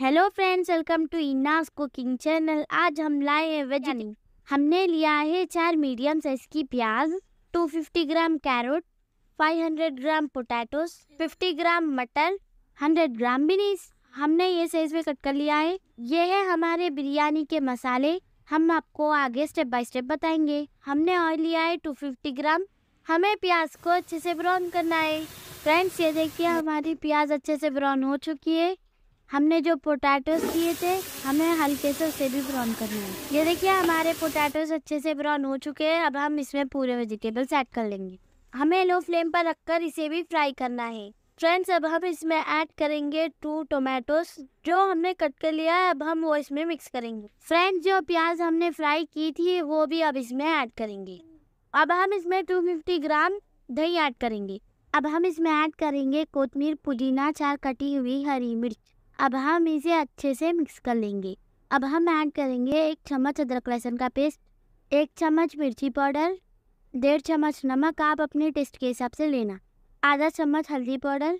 hello friends welcome to इन्नास cooking channel आज हम लाए हैं वेजिटेबल हमने लिया है चार मीडियम साइज की प्याज 250 ग्राम कैरोट 500 ग्राम पोटैटोस 50 ग्राम मटर 100 ग्राम बिनीस हमने ये साइज में कट कर लिया है ये है हमारे बिरयानी के मसाले हम आपको आगे स्टेप बाय स्टेप बताएंगे हमने ऑयल लिया है 250 ग्राम हमें प्याज को अच्छे से ब्राउन करना है फ्रेंड्स ये देखिए हमारी प्याज अच्छे से ब्राउन हो चुकी है हमने जो पोटैटोस किए थे हमें हल्के से उसे भी ब्राउन करना है ये देखिए हमारे पोटैटोस अच्छे से ब्राउन हो चुके हैं अब हम इसमें पूरे वेजिटेबल्स ऐड कर लेंगे हमें लो फ्लेम पर रखकर इसे भी फ्राई करना है फ्रेंड्स अब हम इसमें ऐड करेंगे टू टोमेटोस जो हमने कट कर लिया है अब हम वो इसमें मिक्स करेंगे फ्रेंड्स जो प्याज हमने फ्राई की थी वो भी अब इसमें ऐड करेंगे अब हम इसमें 250 ग्राम दही ऐड करेंगे अब हम इसमें ऐड करेंगे कोतमीर पुदीना चार कटी हुई हरी मिर्च अब हम इसे अच्छे से मिक्स कर लेंगे अब हम ऐड करेंगे एक चम्मच अदरक लहसुन का पेस्ट एक चम्मच मिर्ची पाउडर डेढ़ चम्मच नमक आप अपने टेस्ट के हिसाब से लेना आधा चम्मच हल्दी पाउडर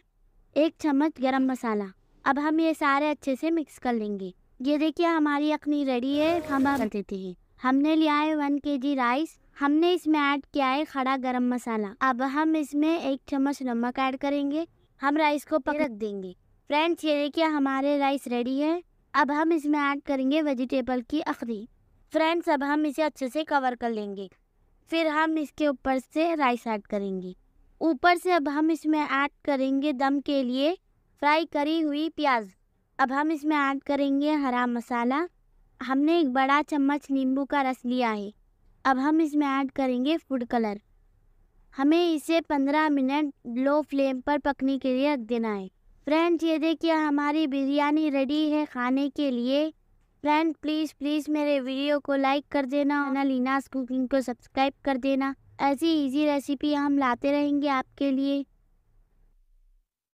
एक चम्मच गरम मसाला अब हम ये सारे अच्छे से मिक्स कर लेंगे ये देखिए हमारी यखनी रेडी है हम कर देते हैं हमने लिया है वन के जी राइस हमने इसमें ऐड किया है खड़ा गरम मसाला अब हम इसमें एक चम्मच नमक ऐड करेंगे हम राइस को पक रख देंगे फ्रेंड्स ये देखिए हमारे राइस रेडी है अब हम इसमें ऐड करेंगे वेजिटेबल की अखरी फ्रेंड्स अब हम इसे अच्छे से कवर कर लेंगे फिर हम इसके ऊपर से राइस ऐड करेंगे ऊपर से अब हम इसमें ऐड करेंगे दम के लिए फ्राई करी हुई प्याज अब हम इसमें ऐड करेंगे हरा मसाला हमने एक बड़ा चम्मच नींबू का रस लिया है अब हम इसमें ऐड करेंगे फूड कलर हमें इसे 15 मिनट लो फ्लेम पर पकने के लिए रख देना है फ्रेंड्स ये देखिए हमारी बिरयानी रेडी है खाने के लिए फ्रेंड प्लीज़ प्लीज़ मेरे वीडियो को लाइक कर देना और लीनास कुकिंग को सब्सक्राइब कर देना ऐसी इजी रेसिपी हम लाते रहेंगे आपके लिए